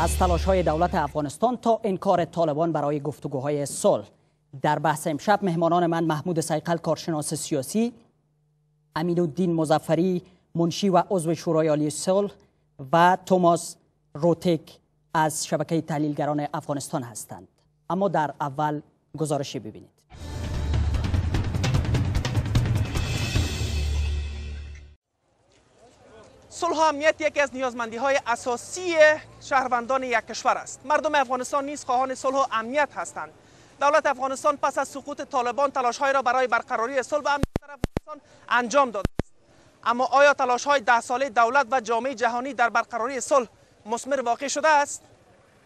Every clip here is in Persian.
از تلاش های دولت افغانستان تا انکار طالبان برای گفتگوهای صلح در بحث امشب مهمانان من محمود سیقل کارشناس سیاسی امین الدین مزفری منشی و عضو شورای عالی صلح و توماس روتک از شبکه تحلیلگران افغانستان هستند اما در اول گزارشی ببینید صلح امنیت یکی از نیازمندی های اساسی شهروندان یک کشور است مردم افغانستان نیز خواهان صلح و امنیت هستند دولت افغانستان پس از سقوط طالبان تلاش را برای برقراری صلح و امنیت در افغانستان انجام داده است اما آیا تلاش های ده ساله دولت و جامعه جهانی در برقراری صلح مسمر واقع شده است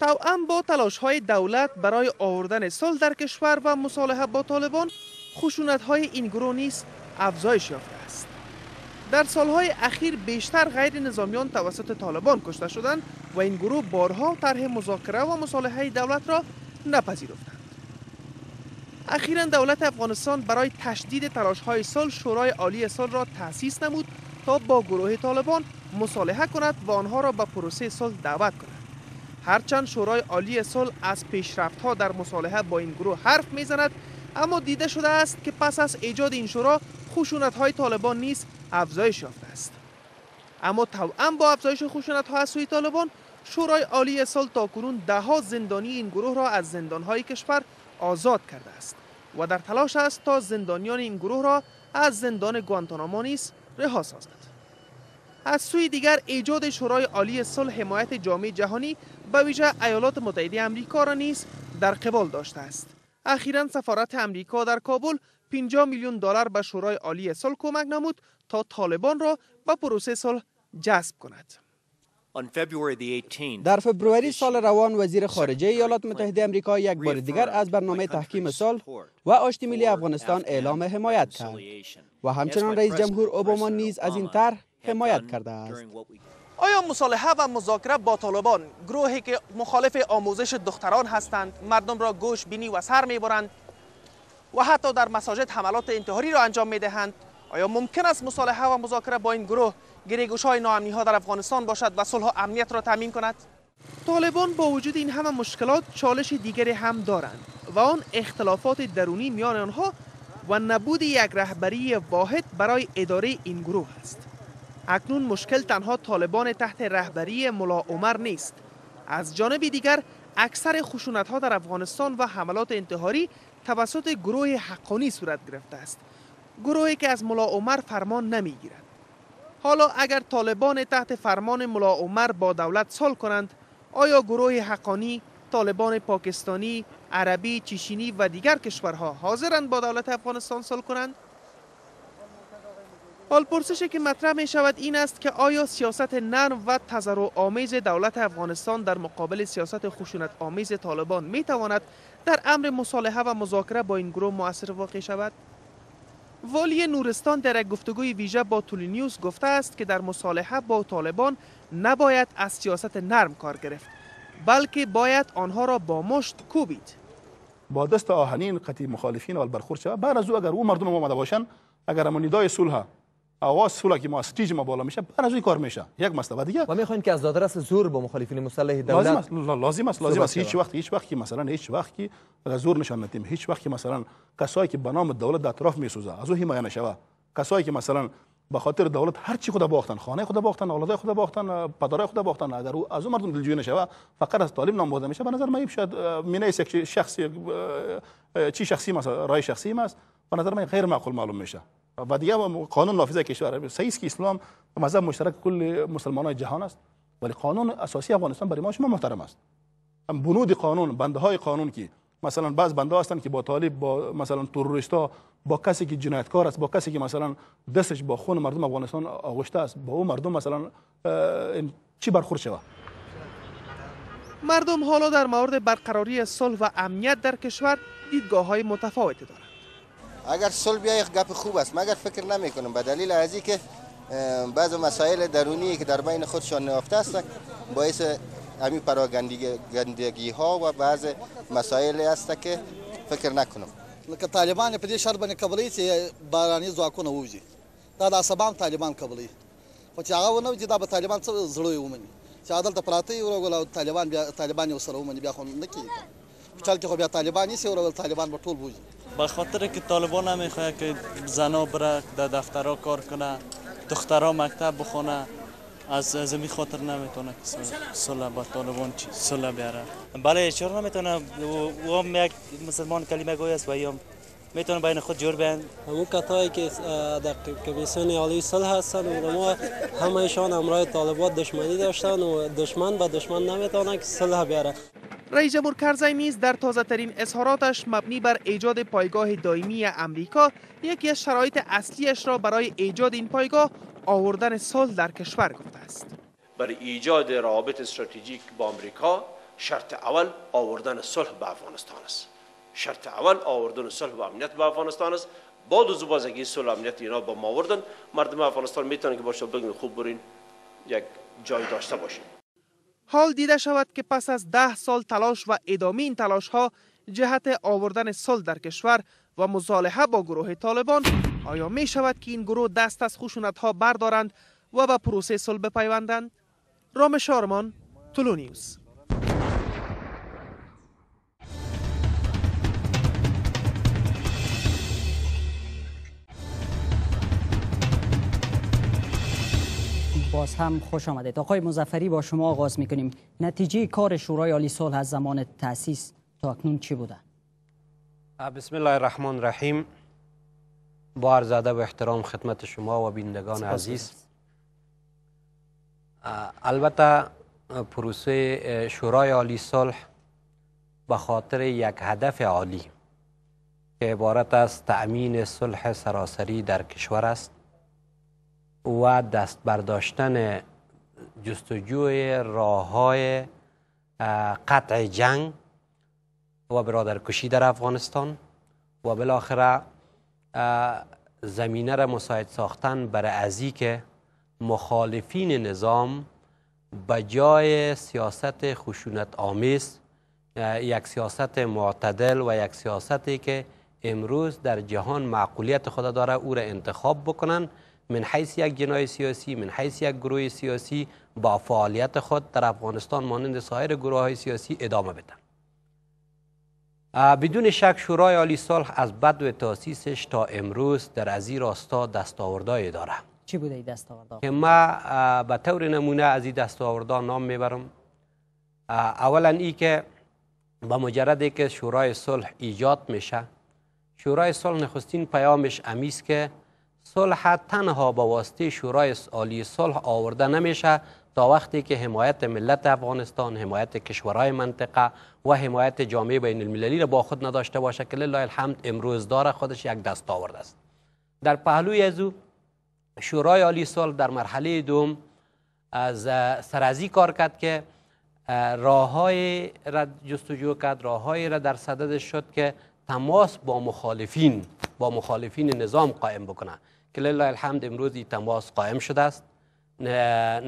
طبعا با تلاش های دولت برای آوردن صلح در کشور و مصالحه با طالبان خشونت های این گروه نیز افزایش یافته است در سالهای اخیر بیشتر غیر نظامیان توسط طالبان کشته شدند و این گروه بارها طرح مذاکره و مصالحه دولت را نپذیرفتند. اخیرا دولت افغانستان برای تشدید تلاش های سال شورای عالی سال را تأسیس نمود تا با گروه طالبان مصالحه کند و آنها را به پروسه سال دعوت کند. هرچند شورای عالی سال از پیشرفت ها در مصالحه با این گروه حرف میزند اما دیده شده است که پس از ایجاد این شورا خشونت های طالبان نیز افزایش یافته است اما توان با افزایش خشونت ها از سوی طالبان شورای عالی سال ده ها زندانی این گروه را از زندان های کشور آزاد کرده است و در تلاش است تا زندانیان این گروه را از زندان گوانتانامو نیز رها سازد از سوی دیگر ایجاد شورای عالی صلح حمایت جامعه جهانی به ویژه ایالات متحده آمریکا را نیز در قبال داشته است اخیرا سفارت امریکا در کابل 50 میلیون دلار به شورای عالی صلح کمک نمود تا طالبان را به پروسه صلح جذب کند. در فبروری سال روان وزیر خارجه ایالات متحده امریکا یک بار دیگر از برنامه تحکیم صلح و آشتی ملی افغانستان اعلام حمایت کرد و همچنان رئیس جمهور اوباما نیز از این طرح حمایت کرده است آیا مصالحه و مذاکره با طالبان گروهی که مخالف آموزش دختران هستند مردم را گوش بینی و سر میبرند و حتی در مساجد حملات انتحاری را انجام میدهند آیا ممکن است مصالحه و مذاکره با این گروه گریگوش های ناامنی ها در افغانستان باشد و صلح و امنیت را تامین کند طالبان با وجود این همه مشکلات چالش دیگری هم دارند و آن اختلافات درونی میان آنها و نبود یک رهبری واحد برای اداره این گروه است اکنون مشکل تنها طالبان تحت رهبری ملا عمر نیست از جانب دیگر اکثر خشونت ها در افغانستان و حملات انتحاری توسط گروه حقانی صورت گرفته است گروهی که از ملا عمر فرمان نمی گیرد حالا اگر طالبان تحت فرمان ملا عمر با دولت سال کنند آیا گروه حقانی طالبان پاکستانی عربی چیشینی و دیگر کشورها حاضرند با دولت افغانستان سال کنند حال که مطرح می شود این است که آیا سیاست نرم و تضرع آمیز دولت افغانستان در مقابل سیاست خشونت آمیز طالبان می تواند در امر مصالحه و مذاکره با این گروه مؤثر واقع شود؟ والی نورستان در یک گفتگوی ویژه با نیوز گفته است که در مصالحه با طالبان نباید از سیاست نرم کار گرفت بلکه باید آنها را با مشت کوبید با دست آهنین قطی مخالفین و برخورد شود بعد از او اگر او مردم آمده باشند اگر امونیدای صلح آغاز سولا که ما استیج ما بالا میشه بعد از این کار میشه یک مسئله دیگه و میخواین که از دادرس زور به مخالفین مسلح دولت لازم است لازم است لازم است هیچ وقت هیچ وقت که مثلا هیچ وقت که زور نشان ندیم هیچ وقت که مثلا کسایی که به نام دولت در اطراف میسوزه از او حمایت نشوه کسایی که مثلا به خاطر دولت هر چی خود باختن خانه خود باختن اولادای خود باختن پدرای خود باختن اگر او از اون مردم دلجویی نشه فقط از طالب نام برده میشه به نظر من شاید مینه شخصی چی شخصی مثلا رای شخصی است به نظر من غیر معقول معلوم میشه و دیگه قانون نافذ کشور صحیح که اسلام مذهب مشترک کل مسلمان های جهان است ولی قانون اساسی افغانستان برای ما شما محترم است بنود قانون بنده های قانون که مثلا بعض بنده هستند که با طالب با مثلا ها با کسی که جنایتکار است با کسی که مثلا دستش با خون مردم افغانستان آغشته است با او مردم مثلا چی برخورد شود مردم حالا در مورد برقراری صلح و امنیت در کشور دیدگاه های متفاوتی دارند اگر صلح بیا یک گپ خوب است مگر فکر نمی کنم به دلیل از که بعض مسائل درونی که در بین خودشان نهفته است باعث همین پراگندگی ها و بعض مسائل است که فکر نکنم لکه طالبان په دې شر باندې قبلې چې باراني ځواکونه ووځي دا د اسبام طالبان قبلې خو چې هغه ونه وځي دا به طالبان څه زړه ومني چې عدالت پراته یو ورغول او طالبان بیا طالبان یې سره ومني بیا خو نه کیږي په چل کې خو بیا طالبان یې سره ورغول طالبان به ټول ووځي به خاطر که طالبان نمیخواد که زنا بره در دفترها کار کنه دخترها مکتب بخونه از از می خاطر نمیتونه که با طالبان چی بیاره بله چرا نمیتونه او هم یک مسلمان کلمه گوی است و میتونه بین خود جور بین. همون کتایی که در کمیسیون عالی صلح هستن و ما همه ایشان امرای طالبات دشمنی داشتن و دشمن به دشمن نمیتونه که صلح بیاره رئیس جمهور کرزی نیز در تازه ترین اظهاراتش مبنی بر ایجاد پایگاه دائمی امریکا یکی از شرایط اصلیش را برای ایجاد این پایگاه آوردن صلح در کشور گفته است برای ایجاد رابط استراتژیک با آمریکا شرط اول آوردن صلح به افغانستان است شرط اول آوردن صلح و امنیت به افغانستان است با دو زبازگی صلح امنیت اینا با ما مردم افغانستان میتونن که باشه بگن خوب برین یک جای داشته باشین حال دیده شود که پس از ده سال تلاش و ادامه این تلاش ها جهت آوردن صلح در کشور و مصالحه با گروه طالبان آیا می شود که این گروه دست از خشونت ها بردارند و به پروسه صلح بپیوندند رامش شارمان تولو نیوز باز هم خوش آمدید آقای مزفری با شما آغاز میکنیم نتیجه کار شورای عالی صلح از زمان تاسیس تا اکنون چی بوده بسم الله الرحمن الرحیم با عرض ادب و احترام خدمت شما و بینندگان عزیز البته پروسه شورای عالی صلح به خاطر یک هدف عالی که عبارت از تأمین صلح سراسری در کشور است و دست برداشتن جستجوی راه قطع جنگ و برادرکشی در افغانستان و بالاخره زمینه را مساعد ساختن برای ازی که مخالفین نظام به جای سیاست خشونت آمیز یک سیاست معتدل و یک سیاستی که امروز در جهان معقولیت خود داره او را انتخاب بکنن من حیث یک جنای سیاسی من حیث یک گروه سیاسی با فعالیت خود در افغانستان مانند سایر گروه های سیاسی ادامه بدن بدون شک شورای عالی صلح از بد و تاسیسش تا امروز در از راستا دستاوردهای داره چی بوده این دستاوردها؟ که من به طور نمونه از این دستاوردها نام میبرم اولا ای که با مجرد که شورای صلح ایجاد میشه شورای صلح نخستین پیامش امیست که صلح تنها با واسطه شورای عالی صلح آورده نمیشه تا وقتی که حمایت ملت افغانستان حمایت کشورهای منطقه و حمایت جامعه بین المللی را با خود نداشته باشه که لله الحمد امروز داره خودش یک دست آورده است در پهلوی از او شورای عالی صلح در مرحله دوم از سرازی کار کرد که راه های را جستجو کرد راه را در صدد شد که تماس با مخالفین با مخالفین نظام قائم بکنه که لله الحمد امروز این تماس قائم شده است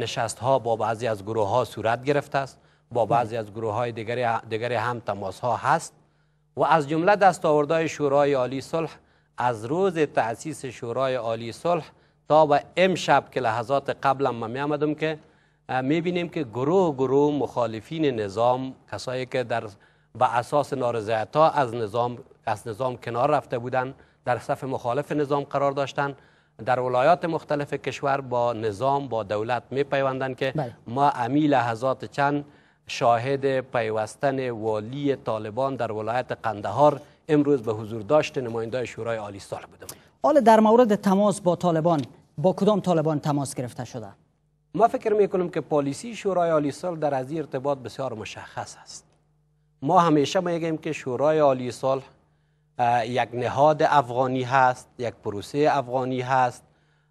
نشست ها با بعضی از گروه ها صورت گرفته است با بله. بعضی از گروه های دیگر هم تماس ها هست و از جمله دستاوردهای شورای عالی صلح از روز تأسیس شورای عالی صلح تا به امشب که لحظات قبل ما می آمدم که می بینیم که گروه گروه مخالفین نظام کسایی که در به اساس نارضایتی از نظام از نظام کنار رفته بودند در صف مخالف نظام قرار داشتند در ولایات مختلف کشور با نظام با دولت می که بله. ما امی لحظات چند شاهد پیوستن والی طالبان در ولایت قندهار امروز به حضور داشت نماینده شورای عالی سال بودم حالا در مورد تماس با طالبان با کدام طالبان تماس گرفته شده ما فکر می که پالیسی شورای عالی سال در از ارتباط بسیار مشخص است ما همیشه میگیم که شورای عالی سال یک نهاد افغانی هست یک پروسه افغانی هست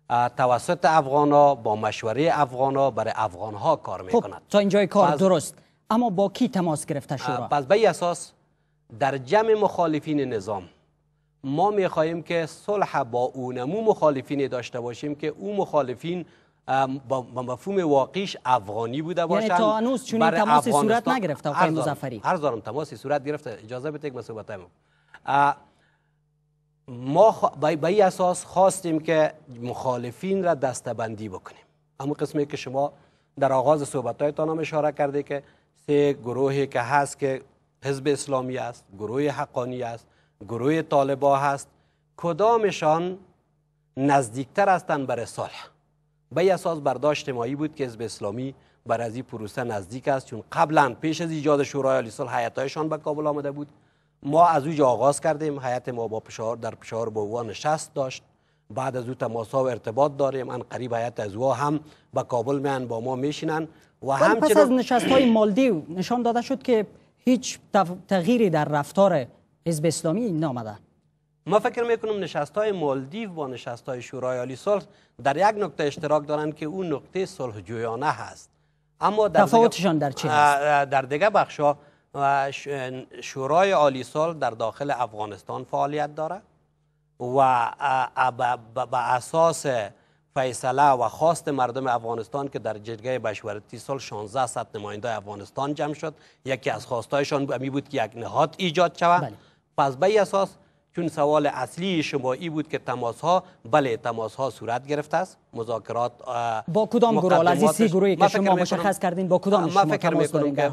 توسط افغان ها با مشوره افغان ها برای افغان ها کار می خب، تا اینجای کار درست اما با کی تماس گرفته شورا پس به اساس در جمع مخالفین نظام ما می خواهیم که صلح با اونمو مخالفین داشته باشیم که او مخالفین با مفهوم واقعیش افغانی بوده یعنی باشن یعنی تا هنوز تماسی صورت نگرفته آقای مزفری هر تماس تماسی صورت گرفته اجازه بده یک ما به این اساس خواستیم که مخالفین را دستبندی بکنیم اما قسمی که شما در آغاز صحبتهایتان هم اشاره کرده که سه گروهی که هست که حزب اسلامی است گروه حقانی است گروه طالبا هست کدامشان نزدیکتر هستند بر رساله به اساس برداشت مایی بود که حزب اسلامی بر از این پروسه نزدیک است چون قبلا پیش از ایجاد شورای عالی صلح حیاتایشان به کابل آمده بود ما از اوج آغاز کردیم حیات ما با پشار در پشار با او نشست داشت بعد از او تماس و ارتباط داریم ان قریب حیات از وا هم به کابل میان با ما میشینن و پس از نشست های مالدیو نشان داده شد که هیچ تغییری در رفتار حزب اسلامی نامده ما فکر میکنم نشست های مالدیو با نشست های شورای عالی صلح در یک نقطه اشتراک دارند که اون نقطه صلح جویانه هست اما تفاوتشان در در دیگه و شورای عالی سال در داخل افغانستان فعالیت داره و به اساس فیصله و خواست مردم افغانستان که در جرگه بشورتی سال 16 صد نماینده افغانستان جمع شد یکی از خواستایشان می بود که یک نهاد ایجاد شود بله. پس به اساس چون سوال اصلی شما ای بود که تماس ها بله تماس ها صورت گرفته است مذاکرات با کدام گروه از این سی گروهی که شما مشخص کردین با کدام شما تماس دارین در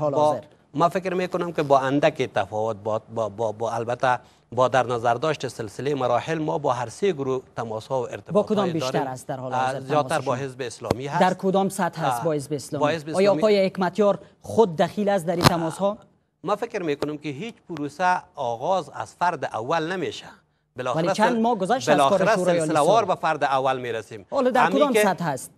ما فکر میکنم که با اندک تفاوت با, با, با, با البته با در نظر داشت سلسله مراحل ما با هر سه گروه تماس ها و ارتباط با کدام بیشتر است در حال حاضر زیادتر با حزب اسلامی هست در کدام سطح هست با حزب اسلامی, آیا آقای حکمتیار خود دخیل است در این تماس ها ما فکر میکنم که هیچ پروسه آغاز از فرد اول نمیشه ولی چند ما گذشت از کار شورای به فرد اول میرسیم حالا در کدام سطح هست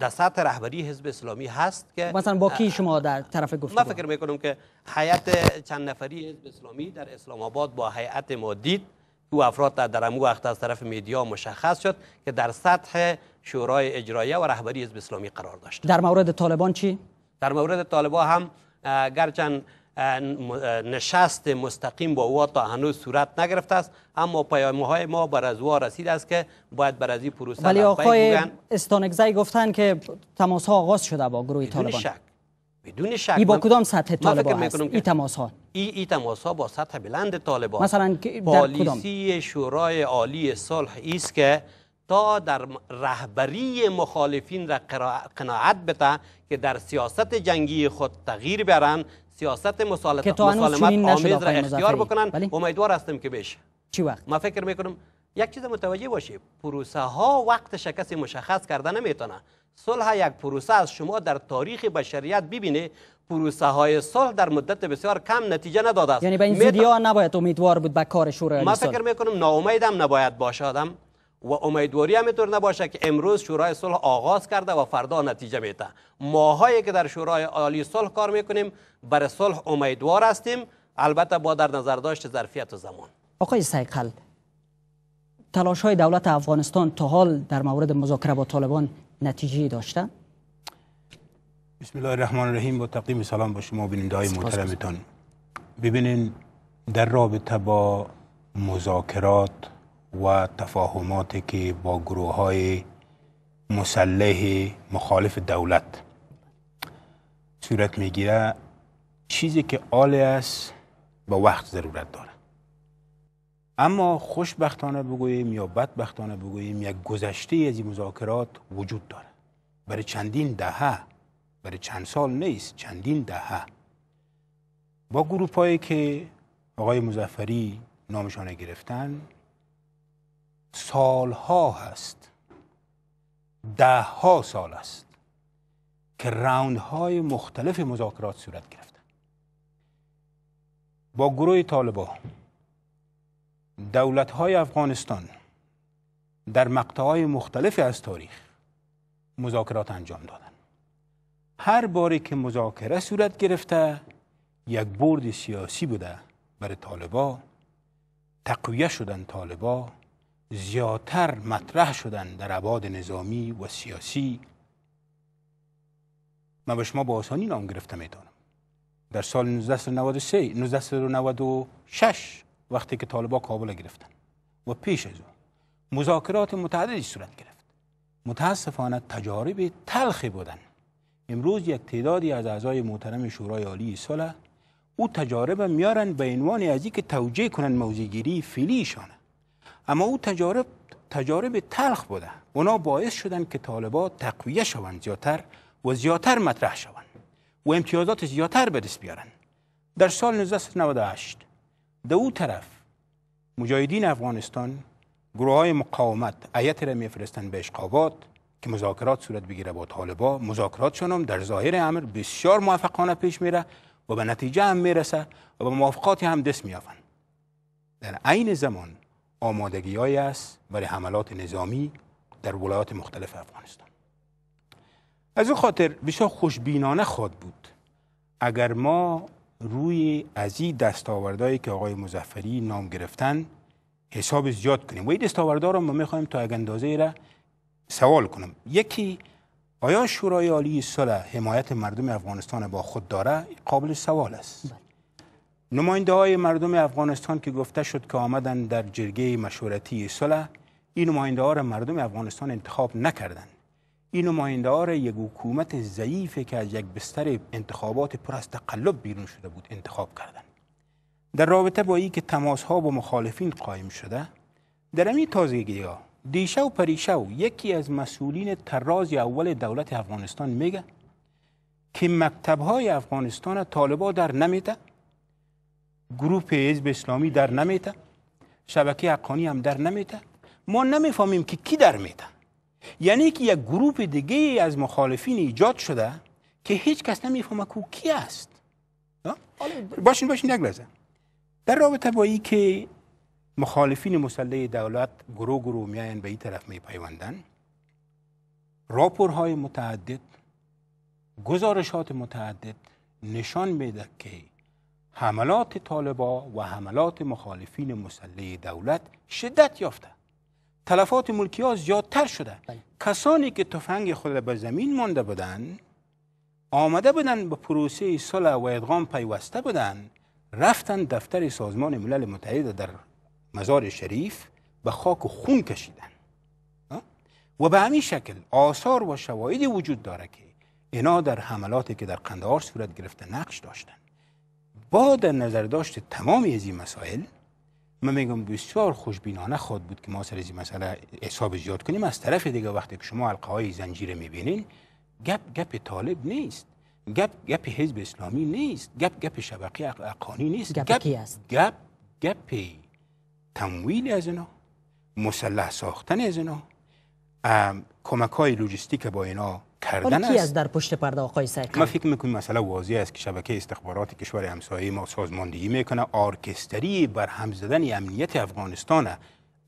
در سطح رهبری حزب اسلامی هست که مثلا با کی شما در طرف گفتگو من فکر میکنم که هیئت چند نفری حزب اسلامی در اسلام آباد با هیئت دید او افراد در درمو وقت از طرف میدیا مشخص شد که در سطح شورای اجرایی و رهبری حزب اسلامی قرار داشت در مورد طالبان چی در مورد طالبان هم گرچن نشست مستقیم با او تا هنوز صورت نگرفته است اما پیامه های ما بر از رسید است که باید بر از این پروسه ولی آقای استانگزای گفتن که تماس ها آغاز شده با گروه بدون شک. بدون شک ای با کدام سطح طالبان هست این تماس ها ای تماس ها با سطح بلند طالبان مثلا در پالیسی شورای عالی صلح است که تا در رهبری مخالفین را قناعت بده که در سیاست جنگی خود تغییر برن سیاست مسالمت آمیز را اختیار بکنن امیدوار هستم که بشه چی وقت؟ ما فکر میکنم یک چیز متوجه باشی پروسه ها وقتش کسی مشخص کرده نمیتونه صلح یک پروسه از شما در تاریخ بشریت ببینه پروسه های صلح در مدت بسیار کم نتیجه نداده است یعنی به این نباید امیدوار بود به کار شورای ما فکر میکنم ناامیدم نباید باشه و امیدواری میتونه نباشه که امروز شورای صلح آغاز کرده و فردا نتیجه میته ماهایی که در شورای عالی صلح کار میکنیم بر صلح امیدوار هستیم البته با در نظر داشت ظرفیت و زمان آقای سیقل تلاش های دولت افغانستان تا حال در مورد مذاکره با طالبان نتیجه داشته بسم الله الرحمن الرحیم با تقدیم سلام با شما بیننده های محترمتان ببینین در رابطه با مذاکرات و تفاهماتی که با گروه های مسلح مخالف دولت صورت میگیره چیزی که آلی است با وقت ضرورت داره اما خوشبختانه بگوییم یا بدبختانه بگوییم یک گذشته از این مذاکرات وجود داره برای چندین دهه برای چند سال نیست چندین دهه با گروپ هایی که آقای مزفری نامشانه گرفتن سالها هست ده ها سال است که های مختلف مذاکرات صورت گرفته با گروه طالبا دولت های افغانستان در های مختلفی از تاریخ مذاکرات انجام دادن هر باری که مذاکره صورت گرفته یک برد سیاسی بوده برای طالبا تقویه شدن طالبا زیاتر مطرح شدن در عباد نظامی و سیاسی من به شما با آسانی نام گرفته میدانم در سال 1993 1996 وقتی که طالبا کابل گرفتن و پیش از اون مذاکرات متعددی صورت گرفت متاسفانه تجارب تلخی بودن امروز یک تعدادی از اعضای محترم شورای عالی صلح او تجارب میارن به عنوان از که توجیه کنن موزیگیری فیلیشان اما او تجارب تجارب تلخ بوده اونا باعث شدن که طالبا تقویه شوند زیاتر و زیاتر مطرح شوند و امتیازات زیاتر به دست بیارن در سال 1998 در او طرف مجاهدین افغانستان گروه های مقاومت ایت را میفرستن به اشقابات که مذاکرات صورت بگیره با طالبا مذاکرات هم در ظاهر امر بسیار موفقانه پیش میره و به نتیجه هم میرسه و به موافقات هم دست میافن در عین زمان آمادگی های است برای حملات نظامی در ولایات مختلف افغانستان از این خاطر بسیار خوشبینانه خود بود اگر ما روی از این دستاوردهایی که آقای مزفری نام گرفتن حساب زیاد کنیم و این دستاوردها رو ما میخوایم تا اندازه را سوال کنم یکی آیا شورای عالی صلح حمایت مردم افغانستان با خود داره قابل سوال است بله. نماینده های مردم افغانستان که گفته شد که آمدن در جرگه مشورتی صلح این نماینده ها را مردم افغانستان انتخاب نکردند این نماینده ها را یک حکومت ضعیفی که از یک بستر انتخابات پر از تقلب بیرون شده بود انتخاب کردند در رابطه با این که تماس ها با مخالفین قائم شده در این تازگی ها دیشو و و یکی از مسئولین تراز اول دولت افغانستان میگه که مکتب های افغانستان طالبا در نمیده گروپ حزب اسلامی در نمیته شبکه حقانی هم در نمیته ما نمیفهمیم که کی در میته یعنی که یک گروپ دیگه از مخالفین ایجاد شده که هیچ کس نمیفهمه کو کی است باشین باشین یک در رابطه با این که مخالفین مسلح دولت گرو گروه میاین به این طرف می پیوندن های متعدد گزارشات متعدد نشان میده که حملات طالبا و حملات مخالفین مسلح دولت شدت یافته تلفات ملکی ها زیادتر شده بله. کسانی که تفنگ خود را به زمین مانده بودند آمده بودند به پروسه صلح و ادغام پیوسته بودند رفتن دفتر سازمان ملل متحد در مزار شریف به خاک و خون کشیدن و به همین شکل آثار و شواهدی وجود داره که اینا در حملاتی که در قندهار صورت گرفته نقش داشتن با در نظر داشت تمام از این مسائل من میگم بسیار خوشبینانه خود بود که ما سر از این مسئله حساب زیاد کنیم از طرف دیگه وقتی که شما حلقه های زنجیره میبینین گپ گپ طالب نیست گپ گپ حزب اسلامی نیست گپ گپ شبکیه اقانی نیست گپ گپ گپ تمویل از اینا مسلح ساختن از اینا کمک های لوجستیک با اینا کردن است. از در پشت پرده آقای سایق. ما فکر میکنیم مسئله واضح است که شبکه استخبارات کشور همسایه ما سازماندهی میکنه آرکستری بر هم زدن امنیت افغانستان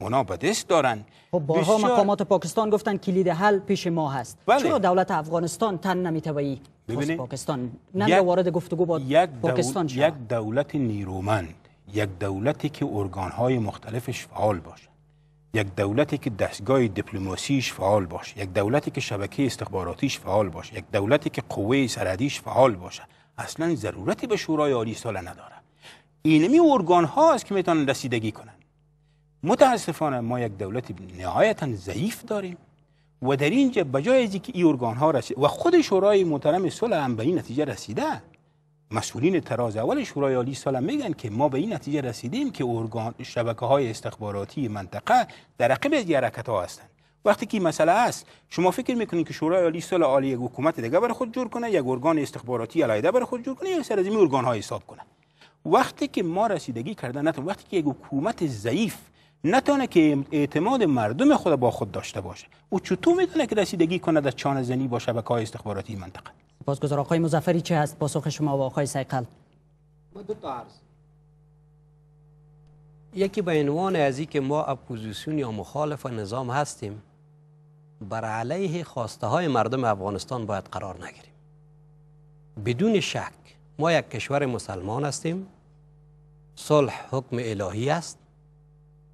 اونا به دست دارن خب بارها مقامات پاکستان گفتن کلید حل پیش ما هست بله. چرا دولت افغانستان تن نمیتوایی پاکستان نه وارد گفتگو با یک پاکستان یک دولت نیرومند یک دولتی که های مختلفش فعال باشه یک دولتی که دستگاه دیپلماسیش فعال باشه یک دولتی که شبکه استخباراتیش فعال باشه یک دولتی که قوه سرحدیش فعال باشه اصلا ضرورتی به شورای عالی ساله نداره اینمی ارگان ها است که میتونن رسیدگی کنن متاسفانه ما یک دولت نهایتا ضعیف داریم و در اینجا بجای از که این ارگان ها رسید و خود شورای محترم صلح هم به این نتیجه رسیده مسئولین تراز اول شورای عالی سالم میگن که ما به این نتیجه رسیدیم که ارگان شبکه های استخباراتی منطقه در عقب از حرکت ها هستند وقتی که مسئله است شما فکر میکنید که شورای عالی سال عالی یک حکومت دیگه برای خود جور کنه یک ارگان استخباراتی علایده برای خود جور کنه یا سر از این ارگان ها حساب کنه وقتی که ما رسیدگی کردن نتون وقتی که یک حکومت ضعیف نتونه که اعتماد مردم خود با خود داشته باشه او چطور میتونه که رسیدگی کنه در چانه زنی با شبکه های استخباراتی منطقه سپاسگزار آقای مزفری چه هست پاسخ شما و آقای سیقل ما دو تا عرض یکی به عنوان از که ما اپوزیسیون یا مخالف نظام هستیم بر علیه خواسته های مردم افغانستان باید قرار نگیریم بدون شک ما یک کشور مسلمان هستیم صلح حکم الهی است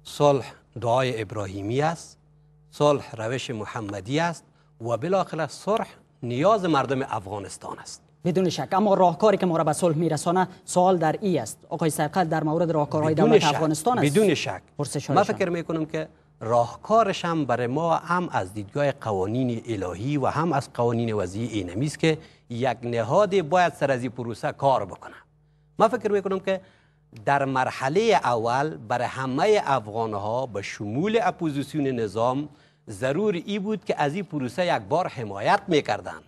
صلح دعای ابراهیمی است صلح روش محمدی است و بالاخره صلح نیاز مردم افغانستان است بدون شک اما راهکاری که ما را به صلح میرسانه سوال در ای است آقای سرقل در مورد راهکارهای دولت افغانستان است بدون شک من فکر می کنم که راهکارش هم برای ما هم از دیدگاه قوانین الهی و هم از قوانین وضعی اینمی است که یک نهاد باید سر از پروسه کار بکنه من فکر می کنم که در مرحله اول برای همه افغانها به شمول اپوزیسیون نظام ضرور ای بود که از این پروسه یک بار حمایت میکردن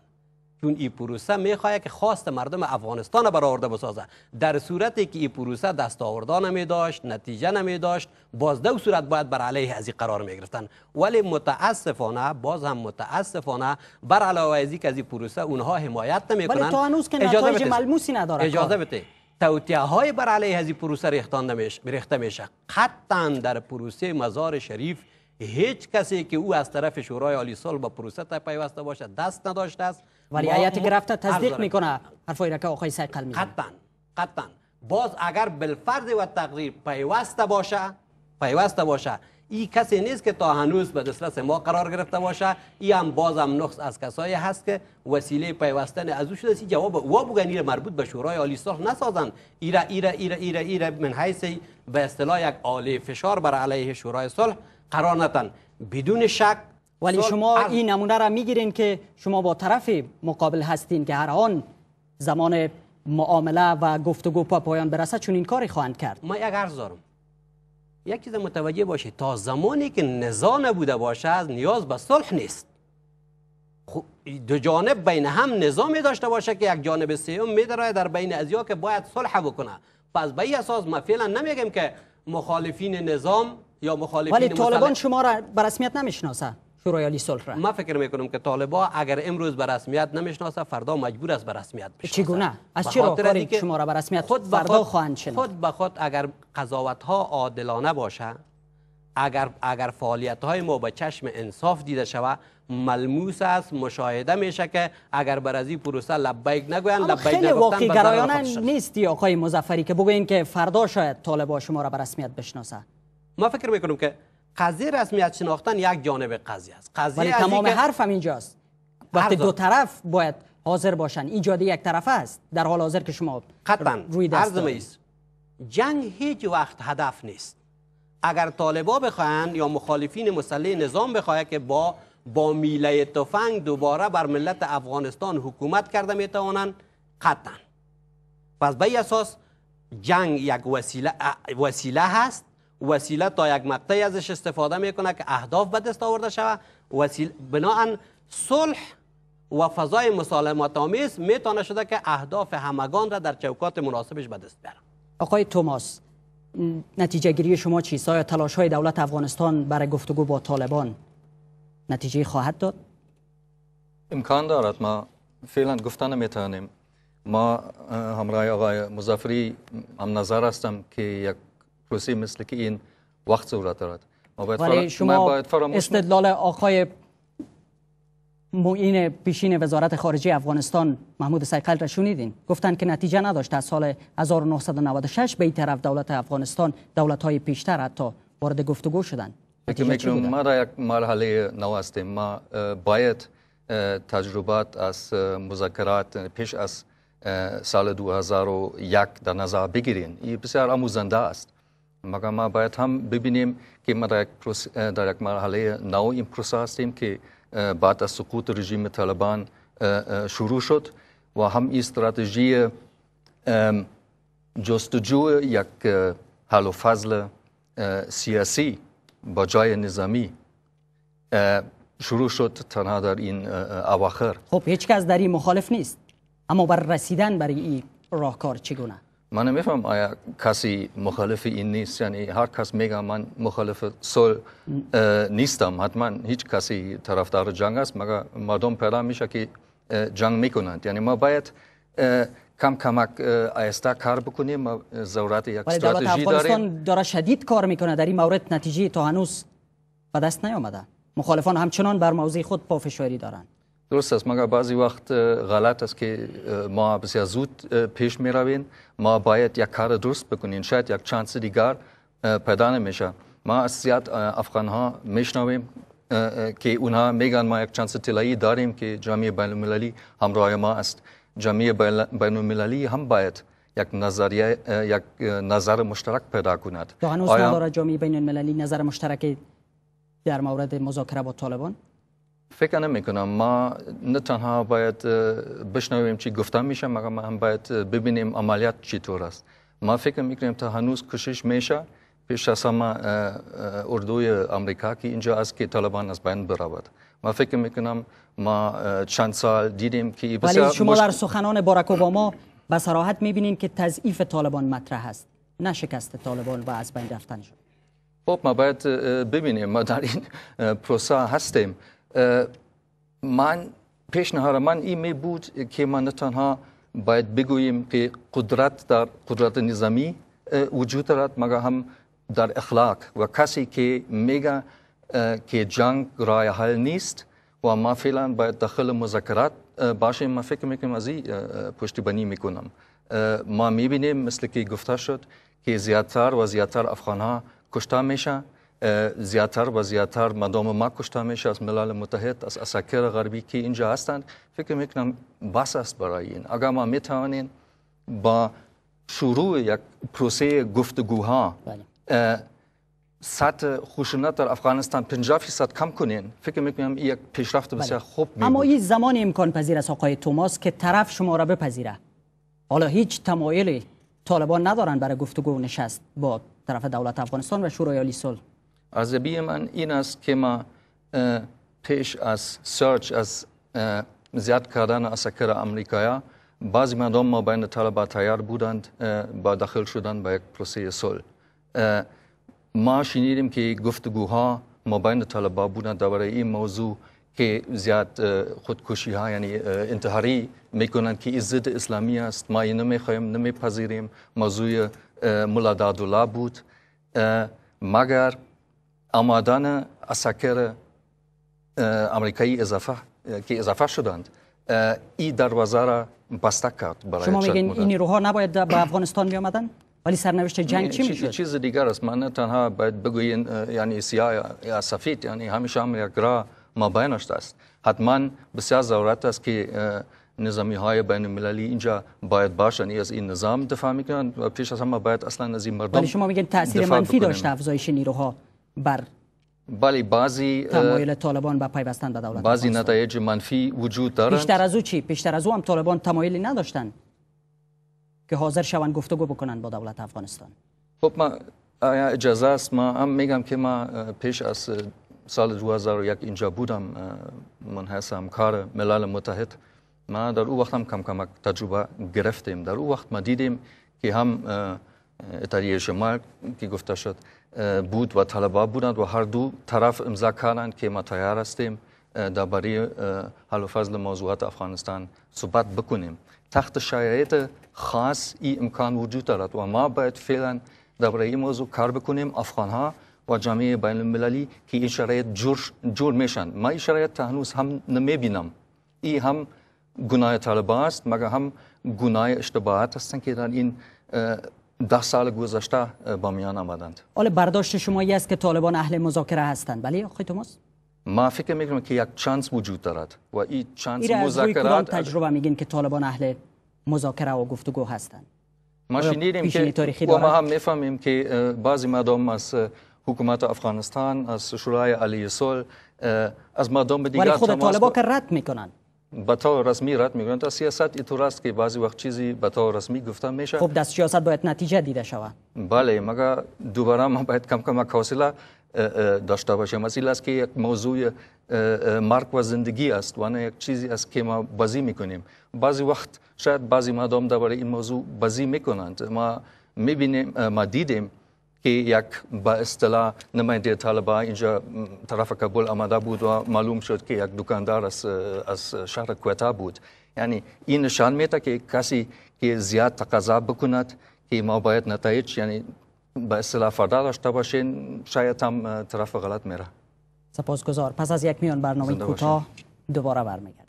چون این پروسه میخواهد که خواست مردم افغانستان برآورده بسازه در صورتی که این پروسه دست نمیداشت داشت نتیجه نمی داشت باز دو صورت باید بر علیه از این قرار می ولی متاسفانه باز هم متاسفانه بر علاوه از که از این پروسه اونها حمایت نمی کنن ولی تا که ملموسی نداره اجازه خب. بده توتیه بر علیه از این پروسه ریخته میشه قطعا در پروسه مزار شریف هیچ کسی که او از طرف شورای عالی صلح با پروسه پیوسته باشه دست نداشته است ولی گرفته تصدیق میکنه حرفای را که آقای سیقل قطعا قطعا باز اگر بالفرض و تقدیر پیوسته باشه پیوسته باشه ای کسی نیست که تا هنوز به دسترس ما قرار گرفته باشه ای هم باز هم نقص از کسایی هست که وسیله پیوستن از او شده سی جواب او بگن مربوط به شورای عالی صلح نسازن ایره ایره ایره ایره من حیث به اصطلاح یک عالی فشار بر علیه شورای صلح قرار بدون شک ولی شما این نمونه را میگیرین که شما با طرف مقابل هستین که هر آن زمان معامله و گفتگو پا پایان برسه چون این کاری خواهند کرد ما یک عرض دارم یک چیز متوجه باشه تا زمانی که نزا نبوده باشه از نیاز به صلح نیست دو جانب بین هم نظامی داشته باشه که یک جانب سیوم میدره در بین ازیا که باید صلح بکنه پس به اساس ما فعلا نمیگیم که مخالفین نظام یا مخالفین ولی طالبان شما را به رسمیت نمیشناسه شورای صلح را ما فکر میکنم که طالبا اگر امروز به رسمیت نمیشناسه فردا مجبور است به رسمیت بشناسه چگونه از چه که شما را به رسمیت خود فردا خواهند شناخت خود به خود اگر قضاوت ها عادلانه باشه اگر اگر فعالیت های ما به چشم انصاف دیده شود ملموس است مشاهده میشه که اگر بر از این پروسه لبیک نگوین لبیک خیلی واقعی گرایانه نیستی آقای مزفری که بگوین که فردا شاید طالبا شما را به رسمیت بشناسه ما فکر میکنیم که قضیه رسمیت شناختن یک جانب قضیه است قضیه ولی تمام حرف هم اینجاست وقتی دو طرف باید حاضر باشن ایجاد یک طرفه است در حال حاضر که شما قطعا روی دست است جنگ هیچ وقت هدف نیست اگر طالبا بخواهند یا مخالفین مسلح نظام بخواهند که با با میله تفنگ دوباره بر ملت افغانستان حکومت کرده میتوانند قطعا پس به اساس جنگ یک وسیله, وسیله هست وسیله تا یک مقطعی ازش استفاده میکنه که اهداف به دست آورده شوه وسیل بناهن صلح و فضای مسالمت آمیز میتونه شده که اهداف همگان را در چوکات مناسبش به دست بیارم آقای توماس نتیجه گیری شما چیست آیا تلاش های دولت افغانستان برای گفتگو با طالبان نتیجه خواهد داد امکان دارد ما فعلا گفتن میتونیم ما همراه آقای مزفری هم نظر هستم که یک روسی مثل که این وقت ضرورت دارد ما باید ولی شما باید استدلال آقای موین پیشین وزارت خارجه افغانستان محمود سیقل را شنیدین گفتن که نتیجه نداشت از سال 1996 به این طرف دولت افغانستان دولت های پیشتر حتی وارد گفتگو شدن میکنم ما در یک مرحله نو هستیم ما باید تجربات از مذاکرات پیش از سال 2001 در نظر بگیرین این بسیار آموزنده است ما باید هم ببینیم که ما در یک, مرحله نو این پروسه هستیم که بعد از سقوط رژیم طالبان شروع شد و هم این استراتژی جستجو یک حل و فضل سیاسی با جای نظامی شروع شد تنها در این اواخر خب هیچ کس در این مخالف نیست اما بر رسیدن برای این راهکار چگونه من نمیفهم آیا کسی مخالف این نیست یعنی هر کس میگه من مخالف سول نیستم حتما هیچ کسی طرفدار جنگ است مگر مردم پیدا میشه که جنگ میکنند یعنی ما باید کم کمک ایستا کار بکنیم ما ضرورت یک استراتژی داریم داره شدید کار میکنه در این مورد نتیجه تا هنوز به دست نیامده مخالفان همچنان بر موضع خود پافشاری دارند درست است مگر بعضی وقت غلط است که ما بسیار زود پیش می رویم ما باید یک کار درست بکنیم شاید یک چانس دیگر پیدا میشه. ما از زیاد افغان ها میشنویم که اونها میگن ما یک چانس تلایی داریم که جامعه بین المللی همراه ما است جامعه بین المللی هم باید یک نظریه یک نظر مشترک پیدا کند تو هنوز جامعه بین المللی نظر مشترک در مورد مذاکره با طالبان فکر نمیکنم ما نه تنها باید بشنویم چی گفته میشه مگر ما هم باید ببینیم عملیات چطور است ما فکر میکنیم تا هنوز کوشش میشه پیش از همه اردوی امریکا که اینجا است که طالبان از بین برود ما فکر میکنم ما چند سال دیدیم که ولی شما در سخنان باراک اوباما به صراحت بینیم که تضعیف طالبان مطرح است نه شکست طالبان و از بین رفتنشون خب ما باید ببینیم ما در این پروسه هستیم من پیشنهار من این می بود که ما نه تنها باید بگوییم که قدرت در قدرت نظامی وجود دارد مگر هم در اخلاق و کسی که میگه که جنگ رای حل نیست و ما فعلا باید داخل مذاکرات باشیم ما فکر میکنم از این پشتیبانی میکنم ما میبینیم مثل که گفته شد که زیادتر و زیادتر افغان ها کشته میشن زیاتر و زیاتر مدام ما کشته میشه از ملل متحد از اساکر غربی که اینجا هستند فکر میکنم بس است برای این اگر ما میتوانیم با شروع یک پروسه گفتگوها سطح خشونت در افغانستان 50 فیصد کم کنین فکر میکنم یک پیشرفت بسیار خوب میبود. اما این زمان امکان پذیر است آقای توماس که طرف شما را بپذیره حالا هیچ تمایلی طالبان ندارن برای گفتگو نشست با طرف دولت افغانستان و شورای عالی ارزبی من این است که ما پیش از سرچ از زیاد کردن اسکر امریکایا بعضی مردم ما بین طلبه تیار بودند با داخل شدن با یک پروسه سل ما شنیدیم که گفتگوها ما بین طلبه بودند درباره این موضوع که زیاد خودکشی ها یعنی انتحاری میکنند که ضد اسلامی است ما این نمیخوایم نمیپذیریم موضوع ملا دادولا بود مگر آمادان اسکر امریکایی اضافه که اضافه شدند ای دروازه را بسته کرد برای شما میگین این نیروها نباید به افغانستان می آمدن؟ ولی سرنوشت جنگ چی میشه چیز دیگر است من تنها باید بگویم یعنی سیاه یا سفید یعنی همیشه هم یک را ما بینش است حتما بسیار ضرورت است که نظامی های بین المللی اینجا باید باشند از این نظام دفاع میکنن و پیش از همه باید اصلا از این مردم ولی شما میگین تاثیر منفی داشته افزایش نیروها بر بله، بعضی تمایل طالبان به پیوستن به دولت بعضی نتایج منفی وجود دارند بیشتر از او چی بیشتر از او هم طالبان تمایلی نداشتند که حاضر شوند گفتگو بکنند با دولت افغانستان خب من اجازه است ما هم میگم که ما پیش از سال 2001 اینجا بودم هم کار ملال متحد ما در او وقت هم کم کم تجربه گرفتیم در او وقت ما دیدیم که هم اتحادیه شمال که گفته شد بود و طلبا بودند و هر دو طرف امضا کردند که ما تیار هستیم در برای حل و فضل موضوعات افغانستان صحبت بکنیم تخت شرایط خاص امکان وجود دارد و ما باید فعلا در برای این موضوع کار بکنیم افغان ها و جامعه بین المللی که این شرایط جور, جور میشن ما این شرایط هنوز هم نمیبینم ای هم گناه طلبا است مگر هم گناه اشتباهات هستند که در این ده سال گذشته با میان آمدند حالا برداشت شما یه است که طالبان اهل مذاکره هستند بله آقای توماس ما فکر میکنم که یک چانس وجود دارد و این چانس مذاکرات تجربه میگین که طالبان اهل مذاکره و گفتگو هستند ما شنیدیم که و ما هم میفهمیم که بعضی مردم از حکومت افغانستان از شورای علی صلح از مردم دیگر ولی خود خب طالبان که رد میکنند به رسمی رد میگویند تا سیاست اینطور است که بعضی وقت چیزی به طور رسمی گفته میشه خب دست سیاست باید نتیجه دیده شود بله مگر دوباره ما باید کم کم حوصله داشته باشیم مسئله است که یک موضوع مرگ و زندگی است و نه یک چیزی است که ما بازی میکنیم بعضی وقت شاید بعضی مردم درباره این موضوع بازی میکنند ما میبینیم ما دیدیم که یک با اصطلاح نماینده طالبا اینجا طرف کابل آمده بود و معلوم شد که یک دکاندار از, از شهر کوتا بود یعنی این نشان میده که کسی که زیاد تقاضا بکند که ما باید نتایج یعنی به اصطلاح فردا داشته باشین شاید هم طرف غلط میره سپاسگزار پس از یک میان برنامه کوتاه دوباره برمیگردیم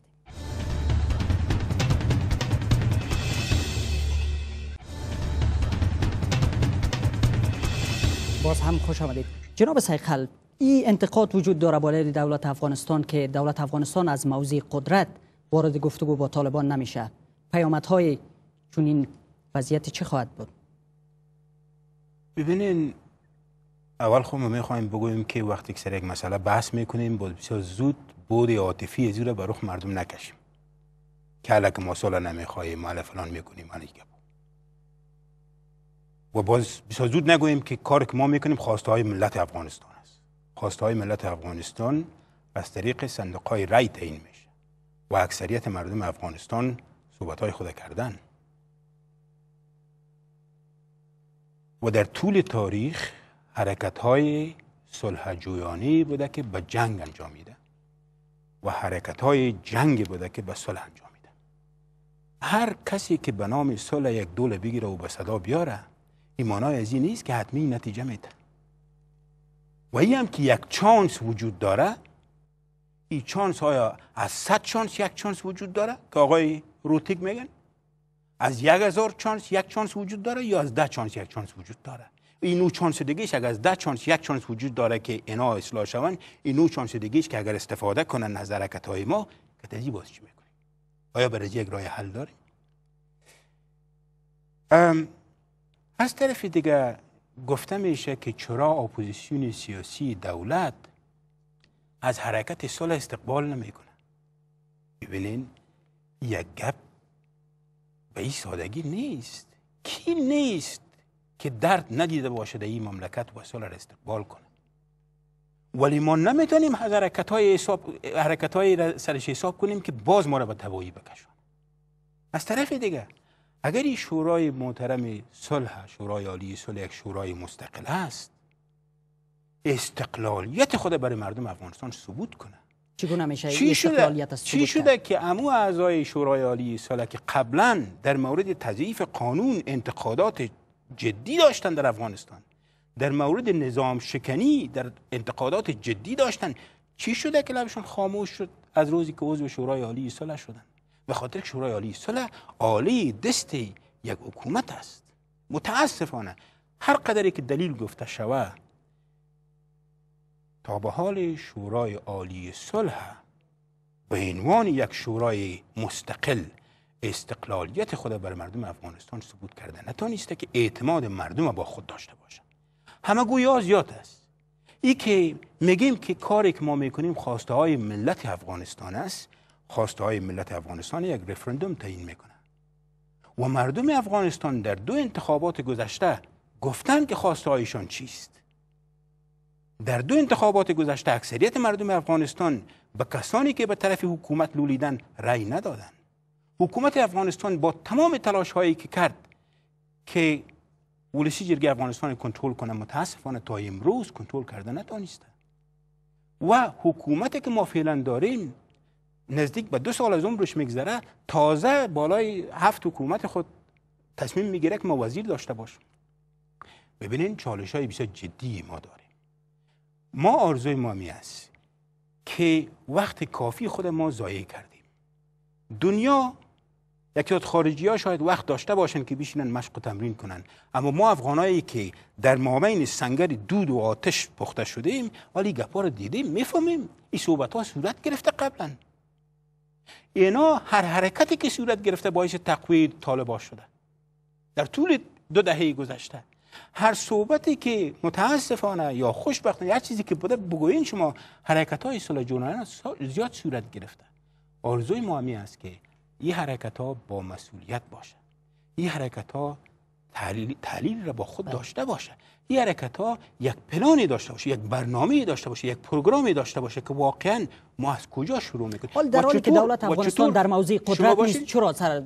باز هم خوش آمدید جناب سیقل این انتقاد وجود داره بالای دولت افغانستان که دولت افغانستان از موضع قدرت وارد گفتگو با طالبان نمیشه پیامدهای چون این وضعیت چه خواهد بود ببینین اول خود خب ما میخوایم بگوییم که وقتی که سر یک مسئله بحث میکنیم باز بسیار زود بود عاطفی از را به رخ مردم نکشیم که الک ما سال نمیخواهیم مال فلان میکنیم و باز بسیار زود نگوییم که کار که ما میکنیم خواسته های ملت افغانستان است خواسته های ملت افغانستان از طریق صندوق های رای تعیین میشه و اکثریت مردم افغانستان صحبت های خود کردن و در طول تاریخ حرکت های جویانی بوده که به جنگ انجام میده و حرکت های جنگ بوده که به صلح انجام میده هر کسی که به نام صلح یک دوله بگیره و به صدا بیاره های از این نیست که حتمی نتیجه میده و این هم که یک چانس وجود داره این چانس های از صد چانس یک چانس وجود داره که آقای روتیک میگن از یک هزار چانس یک چانس وجود داره یا از ده چانس یک چانس وجود داره این نو چانس دیگهش اگر از ده چانس یک چانس وجود داره که اینا اصلاح شون این نو چانس دیگهش که اگر استفاده کنن نظر های ما که باز چی آیا برای یک راه حل داریم از طرف دیگه گفته میشه که چرا اپوزیسیون سیاسی دولت از حرکت صلح استقبال نمیکنه ببینین یک گپ به این سادگی نیست کی نیست که درد ندیده باشه در این مملکت و صلح را استقبال کنه ولی ما نمیتونیم حرکت های, حساب، سرش حساب کنیم که باز ما را به تبایی بکشون از طرف دیگه اگر این شورای محترم صلح شورای عالی صلح یک شورای مستقل است استقلالیت خود برای مردم افغانستان ثبوت کنه چگونه میشه چی شده چی شده که امو اعضای شورای عالی صلح که قبلا در مورد تضعیف قانون انتقادات جدی داشتن در افغانستان در مورد نظام شکنی در انتقادات جدی داشتن چی شده که لبشون خاموش شد از روزی که عضو شورای عالی صلح شدن به خاطر شورای عالی صلح عالی دست یک حکومت است متاسفانه هر قدری که دلیل گفته شوه تا به حال شورای عالی صلح به عنوان یک شورای مستقل استقلالیت خود بر مردم افغانستان ثبوت کرده نتانیسته که اعتماد مردم با خود داشته باشه همه گویا زیاد است ای که میگیم که کاری که ما میکنیم خواسته های ملت افغانستان است خواسته های ملت افغانستان یک رفرندوم تعیین میکنه و مردم افغانستان در دو انتخابات گذشته گفتن که خواسته هایشان چیست در دو انتخابات گذشته اکثریت مردم افغانستان به کسانی که به طرف حکومت لولیدن رأی ندادن حکومت افغانستان با تمام تلاش هایی که کرد که ولسی جرگ افغانستان کنترل کنه متاسفانه تا امروز کنترل کرده نتانسته و حکومتی که ما فعلا داریم نزدیک به دو سال از عمرش میگذره تازه بالای هفت حکومت خود تصمیم میگیره که ما وزیر داشته باشیم ببینین چالش های بسیار جدی ما داریم ما آرزوی ما می است که وقت کافی خود ما ضایع کردیم دنیا یکی از خارجی ها شاید وقت داشته باشند که بشینن مشق و تمرین کنن اما ما افغانایی که در مامین سنگر دود و آتش پخته شده ایم ولی گپا دیدیم میفهمیم این صحبت ها صورت گرفته اینا هر حرکتی که صورت گرفته باعث تقوی طالبا شده در طول دو دهه گذشته هر صحبتی که متاسفانه یا خوشبختانه هر چیزی که بوده بگوین شما حرکت های سال جنران زیاد صورت گرفته آرزوی ما همی است که این حرکت ها با مسئولیت باشه این حرکت ها تحلیل, تحلیل را با خود بله. داشته باشه این حرکت ها یک پلانی داشته باشه یک برنامه داشته باشه یک پروگرامی داشته باشه که واقعا ما از کجا شروع میکنیم حال در حالی که دولت افغانستان در موضع قدرت نیست چرا سر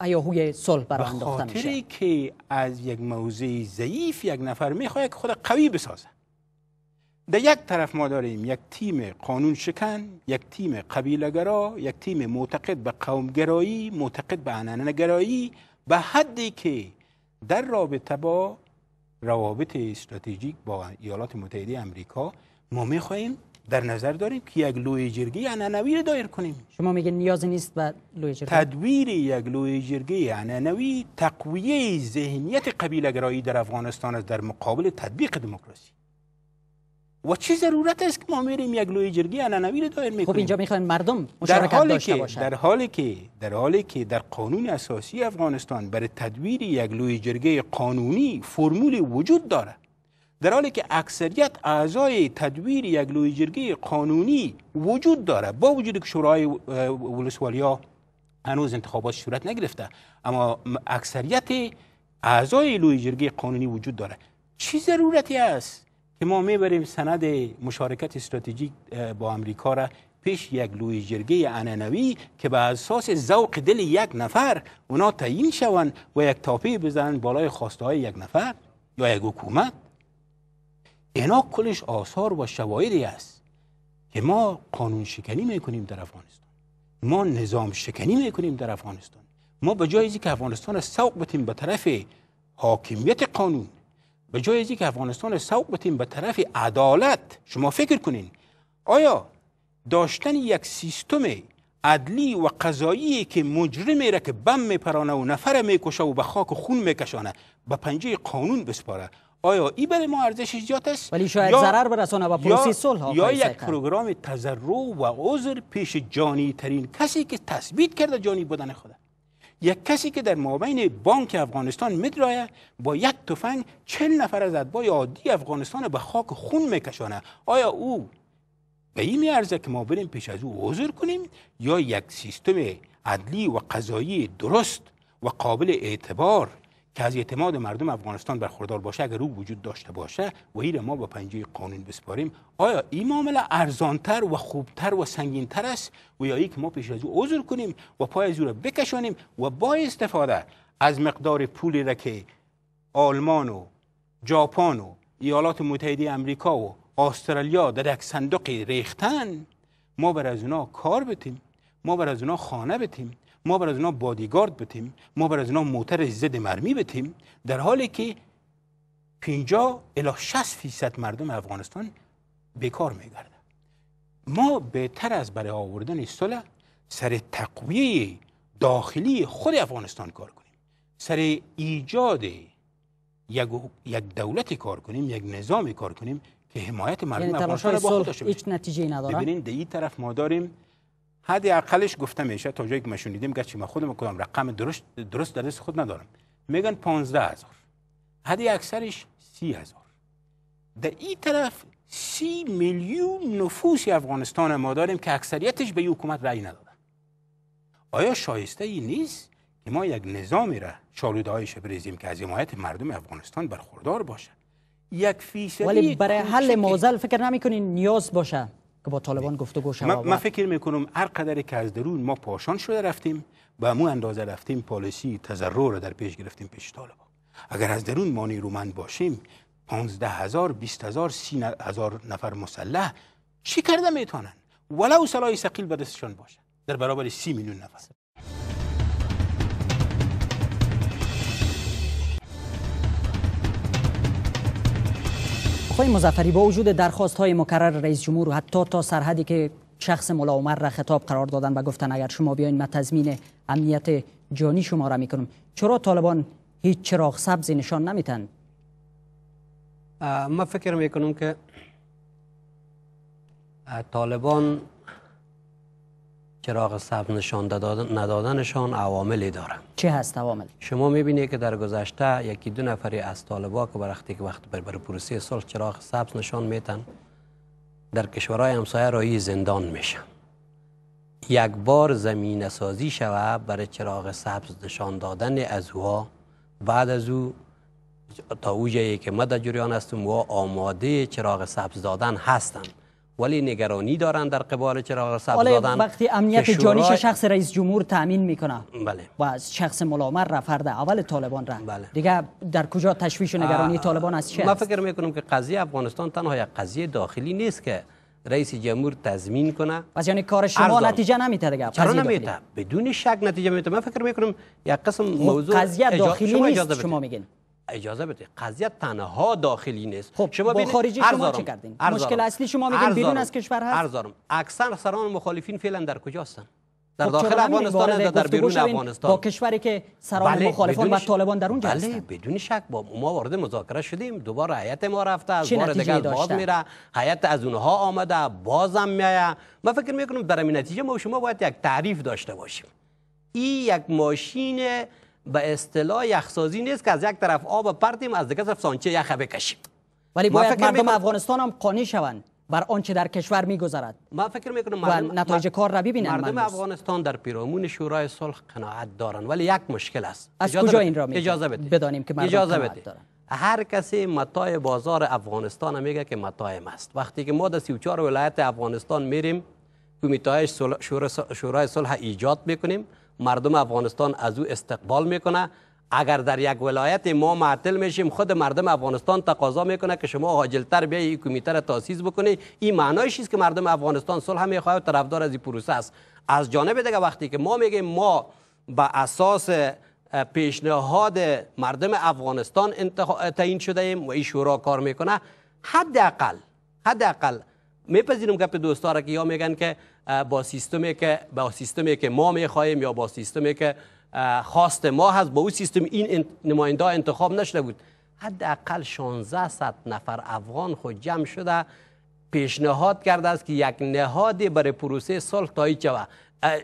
ایاهوی برانداخته میشه که از یک موضع ضعیف یک نفر میخواد که خود قوی بسازه در یک طرف ما داریم یک تیم قانون شکن یک تیم قبیلگرا یک تیم معتقد به قومگرایی معتقد به عنعنه‌گرایی به حدی که در رابطه با روابط استراتژیک با ایالات متحده امریکا ما میخواهیم در نظر داریم که یک لوی جرگی عنانوی رو دایر کنیم شما میگه نیاز نیست به لوی جرگی تدویر یک لوی جرگی عنعنوی تقویه ذهنیت قبیله گرایی در افغانستان است در مقابل تطبیق دموکراسی و چه ضرورت است که ما میریم یک لوی جرگی علنوی رو دایر میکنیم خب اینجا میخواین مردم مشارکت داشته باشن در حالی که در حالی که در قانون اساسی افغانستان برای تدویر یک لوی جرگه قانونی فرمول وجود داره در حالی که اکثریت اعضای تدویر یک لوی جرگه قانونی وجود داره با وجود که شورای ولسوالیا هنوز انتخابات صورت نگرفته اما اکثریت اعضای لوی جرگه قانونی وجود داره چی ضرورتی است که ما میبریم سند مشارکت استراتژیک با امریکا را پیش یک لوی جرگه عنانوی که به اساس ذوق دل یک نفر اونا تعیین شوند و یک تاپی بزنن بالای خواسته های یک نفر یا یک حکومت اینا کلش آثار و شواهدی است که ما قانون شکنی میکنیم در افغانستان ما نظام شکنی میکنیم در افغانستان ما به جای که افغانستان سوق بتیم به طرف حاکمیت قانون به جای از که افغانستان سوق بتیم به طرف عدالت شما فکر کنین آیا داشتن یک سیستم عدلی و قضایی که مجرمی را که بم میپرانه و نفر میکشه و به خاک و خون میکشانه به پنجه قانون بسپاره آیا ای برای ما ارزش زیاد است ولی شاید ضرر برسانه به صلح یا یک پروگرام تضرع و عذر پیش جانی ترین کسی که تثبیت کرده جانی بودن خوده یک کسی که در مابین بانک افغانستان میدرایه با یک تفنگ چل نفر از ادبای عادی افغانستان به خاک خون میکشانه آیا او به این میارزه که ما بریم پیش از او عذر کنیم یا یک سیستم عدلی و قضایی درست و قابل اعتبار که از اعتماد مردم افغانستان برخوردار باشه اگر او وجود داشته باشه و این ما به پنجه قانون بسپاریم آیا این معامله ارزانتر و خوبتر و سنگینتر است و یا که ما پیش از او عذر کنیم و پای از او را بکشانیم و با استفاده از مقدار پولی را که آلمان و ژاپن و ایالات متحده امریکا و استرالیا در یک صندوق ریختن ما بر از اونا کار بتیم ما بر از اونا خانه بتیم ما بر از اونا بادیگارد بتیم ما بر از اونا موتر ضد مرمی بتیم در حالی که 50 الی 60 فیصد مردم افغانستان بیکار میگرده ما بهتر از برای آوردن صلح سر تقویه داخلی خود افغانستان کار کنیم سر ایجاد یک, دولت کار کنیم یک نظام کار کنیم که حمایت مردم یعنی افغانستان با هیچ نتیجه ببینید در این طرف ما داریم حدی اقلش گفته میشه تا جایی که ما شنیدیم گرچه ما خودم کدام رقم درست درست در خود ندارم میگن 15 هزار حد اکثرش 30 هزار در این طرف سی میلیون نفوس افغانستان ما داریم که اکثریتش به حکومت رأی ندادن آیا شایسته ای نیست که ما یک نظامی را شالوده بریزیم که از حمایت مردم افغانستان برخوردار باشه یک فیصدی ولی برای حل موزل فکر نمی کنین نیاز باشه که با طالبان گفته من, من فکر میکنم هر قدری که از درون ما پاشان شده رفتیم به مو اندازه رفتیم پالیسی تضرر را در پیش گرفتیم پیش طالبان اگر از درون ما نیرومند باشیم 15 هزار 20 هزار هزار نفر مسلح چی کرده میتونن ولو سلاح سقیل به دستشان باشه در برابر سی میلیون نفر آقای مزفری با وجود درخواست های مکرر رئیس جمهور و حتی تا سرحدی که شخص ملا عمر را خطاب قرار دادن و گفتن اگر شما بیاین من تضمین امنیت جانی شما را میکنم چرا طالبان هیچ چراغ سبزی نشان نمیتن من فکر میکنم که طالبان چراغ سبز نشان ندادنشان عواملی داره چه هست عوامل شما میبینید که در گذشته یکی دو نفری از طالبا که برختی که وقت بر, بر پروسی صلح چراغ سبز نشان میتن در کشورهای همسایه رایی زندان میشن یک بار زمین سازی شوه برای چراغ سبز نشان دادن از اوها بعد از او تا او که ما در جریان هستم و آماده چراغ سبز دادن هستند ولی نگرانی دارن در قبال چراغ سبز دادن وقتی امنیت جانیش شخص رئیس جمهور تامین میکنه بله و از شخص ملامر را فرد اول طالبان را بله. دیگه در کجا تشویش و نگرانی طالبان از چه من فکر میکنم که قضیه افغانستان تنها یک قضیه داخلی نیست که رئیس جمهور تضمین کنه پس یعنی کار شما ارزان. نتیجه نمیته دیگه چرا نمیته بدون شک نتیجه میته من فکر میکنم یک قسم خب، موضوع قضیه داخلی نیست شما میگین اجازه بده قضیه تنها داخلی نیست خب شما با خارجی شما چه کردین مشکل اصلی شما میگین بیرون از کشور هست ارزارم اکثر سران مخالفین فعلا در کجاستن در خب داخل افغانستان یا در بیرون افغانستان با کشوری که سران بله مخالفان و طالبان در اونجا بله بدون شک با ما وارد مذاکره شدیم دوباره هیئت ما رفته از بار دیگه باز میره هیئت از اونها آمده بازم میای من فکر میکنم در این نتیجه ما شما باید یک تعریف داشته باشیم این یک ماشین به اصطلاح یخسازی نیست که از یک طرف آب پرتیم از دیگر طرف سانچه یخ بکشیم ولی باید مردم افغانستان هم قانع شوند بر آنچه در کشور میگذرد ما فکر میکنم مردم نتایج کار را ببینند مردم افغانستان در پیرامون شورای صلح قناعت دارند ولی یک مشکل است از کجا این را اجازه بدید بدانیم که اجازه بدید هر کسی متای بازار افغانستان میگه که متای است وقتی که ما در 34 ولایت افغانستان میریم کمیته شورای صلح ایجاد میکنیم مردم افغانستان از او استقبال میکنه اگر در یک ولایت ما معطل میشیم خود مردم افغانستان تقاضا میکنه که شما حاجلتر بیای این کمیته را تاسیس بکنی این معنایش است که مردم افغانستان صلح میخواه و طرفدار از این پروسه است از جانب دیگه وقتی که ما میگیم ما به اساس پیشنهاد مردم افغانستان تعیین شده ایم و این شورا کار میکنه حداقل حداقل میپذیرم که دوستا را که یا میگن که با سیستمی که با سیستمی که ما میخواهیم یا با سیستمی که خواست ما هست با اون سیستم این نماینده انتخاب نشده بود حداقل 16 نفر افغان خود جمع شده پیشنهاد کرده است که یک نهادی برای پروسه صلح تایید شود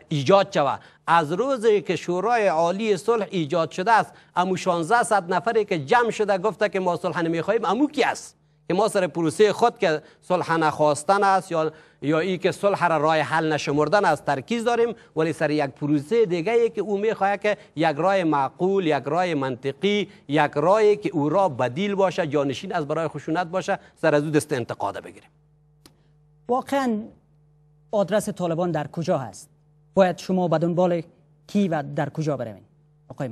ایجاد شود از روزی که شورای عالی صلح ایجاد شده است امو 16 نفری که جمع شده گفته که ما صلح نمیخواهیم امو کی است ما سر پروسه خود که صلح نخواستن است یا یا ای که صلح را راه حل نشمردن است ترکیز داریم ولی سر یک پروسه دیگه ای که او میخواه که یک راه معقول یک راه منطقی یک راهی که او را بدیل باشه جانشین از برای خشونت باشه سر از او دست انتقاد بگیریم واقعا آدرس طالبان در کجا هست باید شما به دنبال کی و در کجا بریم؟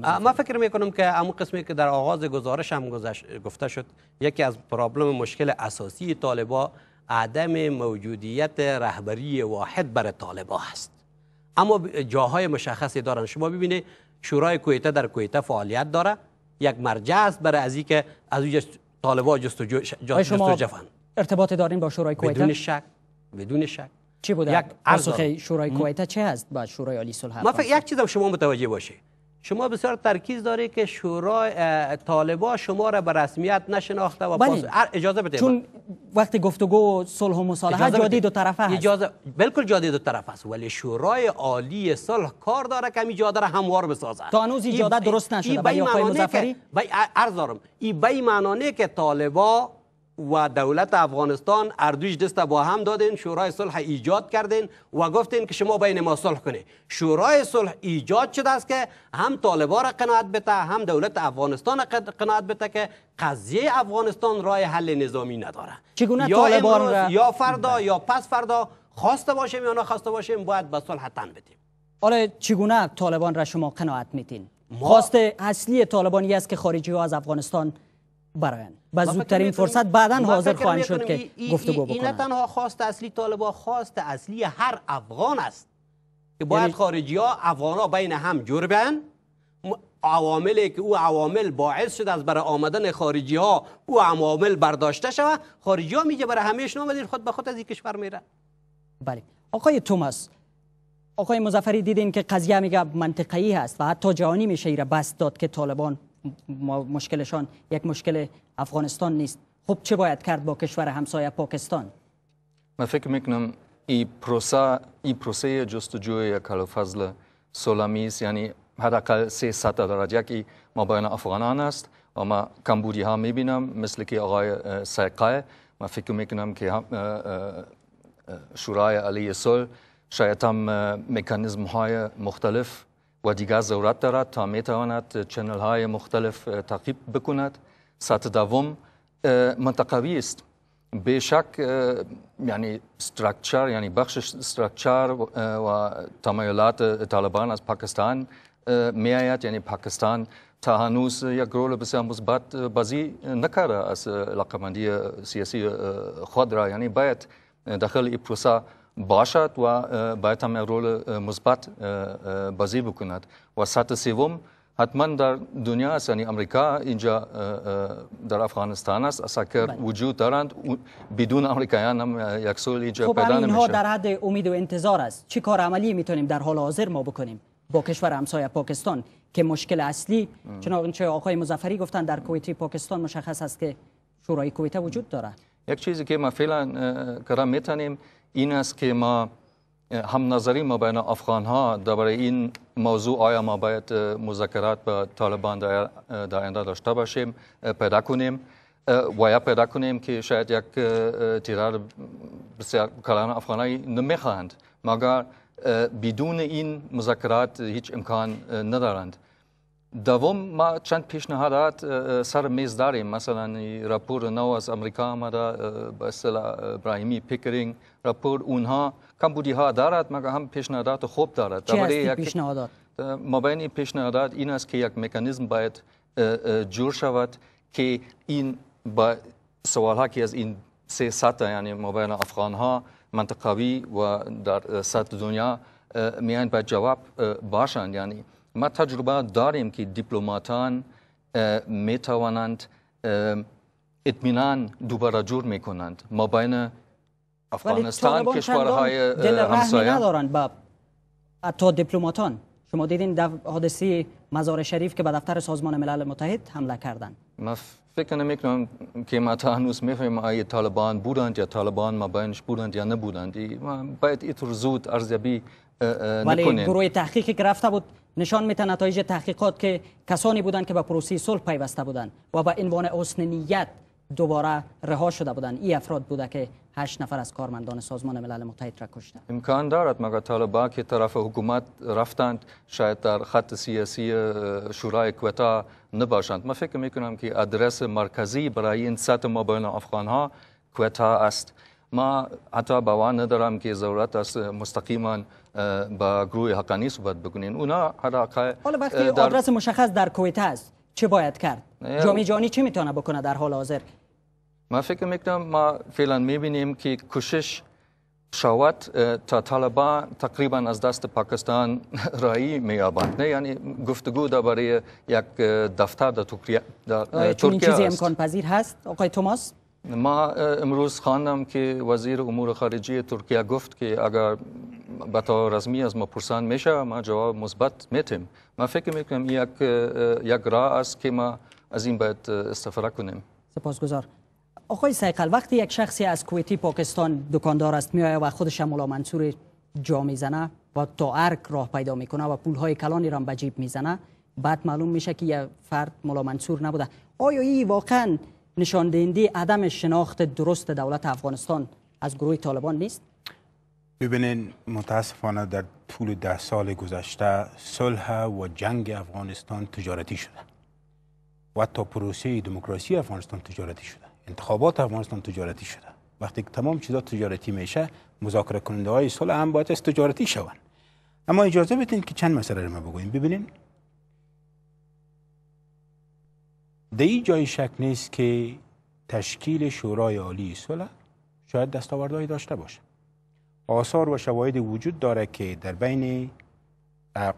ما فکر می کنم که همون قسمی که در آغاز گزارش هم گفته شد یکی از پرابلم مشکل اساسی طالبا عدم موجودیت رهبری واحد برای طالبا هست اما جاهای مشخصی دارن شما ببینید شورای کویته در کویته فعالیت داره یک مرجع است برای از که از اوج طالبا جستجو جفن ارتباط دارین با شورای کویته بدون شک بدون شک چی بود؟ یک شورای کویته چه هست با شورای عالی صلح ما فکر یک چیزم شما متوجه باشه. شما بسیار ترکیز دارید که شورای طالبا شما را به رسمیت نشناخته و بله. پاس... اجازه بده چون وقتی گفتگو صلح و مصالحه جاده دو طرفه هست اجازه بالکل جدید دو طرفه است ولی شورای عالی صلح کار داره که همی را هموار بسازد تا هنوز این درست نشده ای بای مظفری و عرض این که طالبا و دولت افغانستان اردوش دست با هم دادین شورای صلح ایجاد کردین و گفتین که شما بین ما صلح کنه شورای صلح ایجاد شده است که هم طالبان را قناعت بده هم دولت افغانستان را قناعت بده که قضیه افغانستان راه حل نظامی نداره چگونه یا طالبان را... یا فردا بله. یا پس فردا خواسته باشیم یا نخواسته باشیم باید به صلح تن بدیم آره چگونه طالبان را شما قناعت میدین؟ ما... خواست اصلی طالبانی است که خارجی ها از افغانستان براین. به زودترین فرصت بعدا حاضر خواهند شد که گفتگو بکنند این تنها خواست اصلی طالبا خواست اصلی هر افغان است که باید یعنی- خارجی ها افغان ها بین هم جور بند عواملی که او عوامل باعث شد از برای آمدن خارجی ها او عوامل برداشته شود خارجی ها میگه برای همیش نامدین خود به خود از این کشور میره بله آقای توماس آقای مزفری دیدین که قضیه میگه منطقی هست و حتی جهانی میشه ایره بس داد که طالبان مشکلشان یک مشکل افغانستان نیست خب چه باید کرد با کشور همسایه پاکستان من فکر میکنم این پروسه ای پروسه جستجوی کلفضل سلامی است یعنی حداقل سه سطح دارد یکی ما بین افغانان است و ما کمبودی ها میبینم مثل که آقای سیقه من فکر میکنم که شورای علی صلح شاید هم مکانیزم های مختلف و دیگر ضرورت دارد تا می تواند چنل های مختلف تعقیب بکند سطح دوم منطقوی است به شک یعنی استراکچر یعنی بخش استراکچر و تمایلات طالبان از پاکستان می آید یعنی پاکستان تا هنوز یک رول بسیار مثبت بازی نکرده از لقمندی سیاسی خود را یعنی باید داخل این پروسه باشد و باید هم رول مثبت بازی بکند و سطح سوم حتما در دنیا است یعنی امریکا اینجا در افغانستان است اساکر بله. وجود دارند بدون امریکایان هم یک سول اینجا خب پیدا نمیشه در حد امید و انتظار است چی کار عملی میتونیم در حال حاضر ما بکنیم با کشور همسایه پاکستان که مشکل اصلی چنانچه آقای مزفری گفتن در کویتی پاکستان مشخص است که شورای کویته وجود دارد یک چیزی که ما فعلا کردن میتونیم این است که ما هم نظری ما بین افغان ها درباره این موضوع آیا ما باید مذاکرات با طالبان در آینده داشته باشیم پیدا کنیم و یا پیدا کنیم که شاید یک تیرار بسیار کلان افغانایی نمیخواهند مگر بدون این مذاکرات هیچ امکان ندارند دوم ما چند پیشنهادات سر میز داریم مثلا راپور نو از امریکا آمده به اصطلاح ابراهیمی پیکرینگ راپور اونها کمبودی ها دارد مگر هم پیشنهادات خوب دارد چه هستی پیشنهادات؟ مابین این پیشنهادات این است که یک مکانیزم باید جور شود که این با سوالها که از این سه سطح یعنی مابین افغان ها منطقوی و در سطح دنیا میان باید جواب باشند یعنی ما تجربه داریم که دیپلماتان می توانند اطمینان دوباره جور می کنند ما بین افغانستان کشورهای همسایه ندارند، با تا دیپلماتان شما دیدین در حادثه مزار شریف که به دفتر سازمان ملل متحد حمله کردند. ما فکر کنم که ما تا هنوز میفهمیم آیا طالبان بودند یا طالبان ما بینش بودند یا نبودند ما باید اینطور زود ارزیابی نکنیم ولی گروه تحقیقی که رفته بود نشان میده نتایج تحقیقات که کسانی بودند که به پروسی صلح پیوسته بودند و به عنوان حسن نیت دوباره رها شده بودند این افراد بوده که هشت نفر از کارمندان سازمان ملل متحد را کشتند امکان دارد مگر طالبا که طرف حکومت رفتند شاید در خط سیاسی شورای کوتا نباشند من فکر میکنم که ادرس مرکزی برای این سطح ما بین افغان ها کوتا است ما حتی باور ندارم که ضرورت است مستقیما با گروه حقانی صحبت بکنین اونا علاقه حالا وقتی در... آدرس مشخص در کویت هست چه باید کرد جامعه جانی چه میتونه بکنه در حال حاضر من فکر میکنم ما فعلا میبینیم که کوشش شود تا طالبان تقریبا از دست پاکستان رایی میابند نه یعنی گفتگو برای یک دفتر در ترکیه در چون این چیزی امکان پذیر هست آقای توماس ما امروز خواندم که وزیر امور خارجه ترکیه گفت که اگر بطا رزمی از ما پرسان میشه ما جواب مثبت میتیم ما فکر میکنم یک یک راه است که ما از این باید استفاده کنیم سپاسگزار آقای سیقل وقتی یک شخصی از کویتی پاکستان دکاندار است میآید و خودش مولا منصور جا میزنه و تا ارک راه پیدا میکنه و پول های کلانی را به جیب میزنه بعد معلوم میشه که یه فرد مولا منصور نبوده آیا این واقعا نشان دهنده عدم شناخت درست دولت افغانستان از گروه طالبان نیست ببینین متاسفانه در طول ده سال گذشته صلح و جنگ افغانستان تجارتی شده و تا پروسه دموکراسی افغانستان تجارتی شده انتخابات افغانستان تجارتی شده وقتی که تمام چیزا تجارتی میشه مذاکره کننده های صلح هم باید تجارتی شوند اما اجازه بدین که چند مسئله رو ما بگوییم ببینین در این جای شک نیست که تشکیل شورای عالی صلح شاید دستاوردهایی داشته باشه آثار و شواهد وجود داره که در بین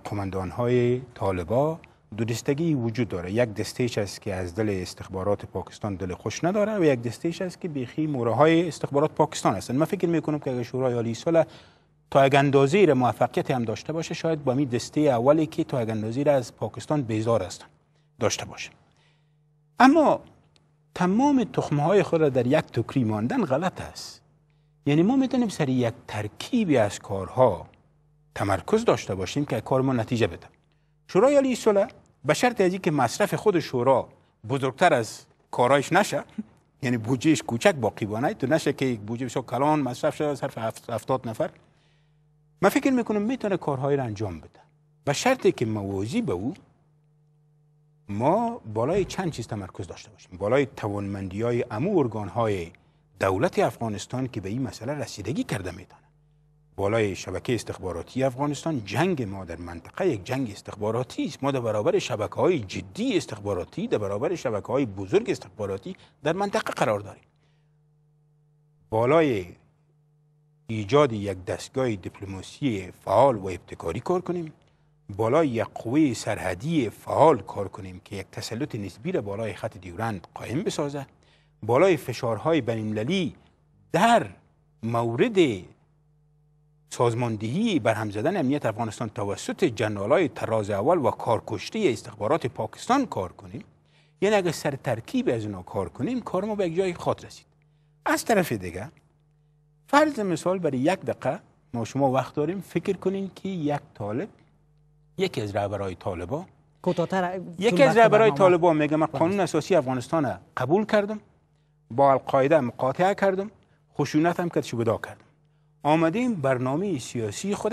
قماندان های طالبا دو دستگی وجود داره یک دستهش است که از دل استخبارات پاکستان دل خوش نداره و یک دستهش است که بیخی موره های استخبارات پاکستان هستن من فکر میکنم که اگر شورای عالی صلح تا را موفقیت هم داشته باشه شاید با می دسته اولی که تا را از پاکستان بیزار است داشته باشه اما تمام تخمه های خود را در یک تکری ماندن غلط است یعنی ما میتونیم سر یک ترکیبی از کارها تمرکز داشته باشیم که کار ما نتیجه بده شورای علی صلح به شرط از که مصرف خود شورا بزرگتر از کارایش نشه یعنی بودجهش کوچک باقی بانه تو نشه که یک بودجه بسیار کلان مصرف شده صرف حرف نفر من فکر میکنم میتونه کارهایی را انجام بده و شرطی که موازی به او ما بالای چند چیز تمرکز داشته باشیم بالای توانمندی های امو ارگان های دولت افغانستان که به این مسئله رسیدگی کرده میتونه بالای شبکه استخباراتی افغانستان جنگ ما در منطقه یک جنگ استخباراتی است ما در برابر شبکه های جدی استخباراتی در برابر شبکه های بزرگ استخباراتی در منطقه قرار داریم بالای ایجاد یک دستگاه دیپلماسی فعال و ابتکاری کار کنیم بالای یک قوه سرحدی فعال کار کنیم که یک تسلط نسبی را بالای خط دیورند قائم بسازد بالای فشارهای بینالمللی در مورد سازماندهی بر هم زدن امنیت افغانستان توسط جنرالای تراز اول و کارکشته استخبارات پاکستان کار کنیم یعنی اگر سر ترکیب از اونا کار کنیم کار ما به یک جای خاط رسید از طرف دیگه فرض مثال برای یک دقیقه ما شما وقت داریم فکر کنین که یک طالب یکی از رهبرهای طالبان یکی از رهبرهای طالبا میگه من بله. قانون اساسی افغانستان قبول کردم با القاعده مقاطعه کردم خشونت هم کردش بدا کردم آمدیم برنامه سیاسی خود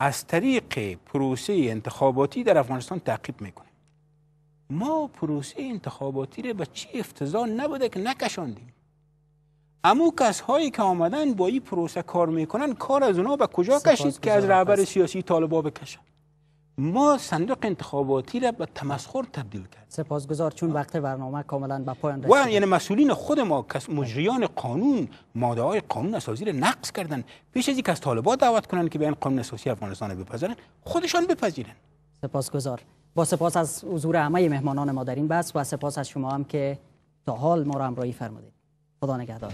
از طریق پروسه انتخاباتی در افغانستان تعقیب میکنیم ما پروسه انتخاباتی را به چی افتضاح نبوده که نکشاندیم امو هایی که آمدن با این پروسه کار میکنن کار از اونا به کجا کشید که از رهبر سیاسی طالبا بکشن ما صندوق انتخاباتی را به تمسخر تبدیل کرد سپاسگزار چون وقت برنامه کاملا به پایان رسید و یعنی مسئولین خود ما کس مجریان قانون ماده های قانون اساسی را نقض کردن پیش از که از طالبان دعوت کنند که این قانون اساسی افغانستان بپذیرند خودشان بپذیرن سپاسگزار با سپاس از حضور همه مهمانان ما در این بحث و سپاس از شما هم که تا حال ما را همراهی فرمودید خدا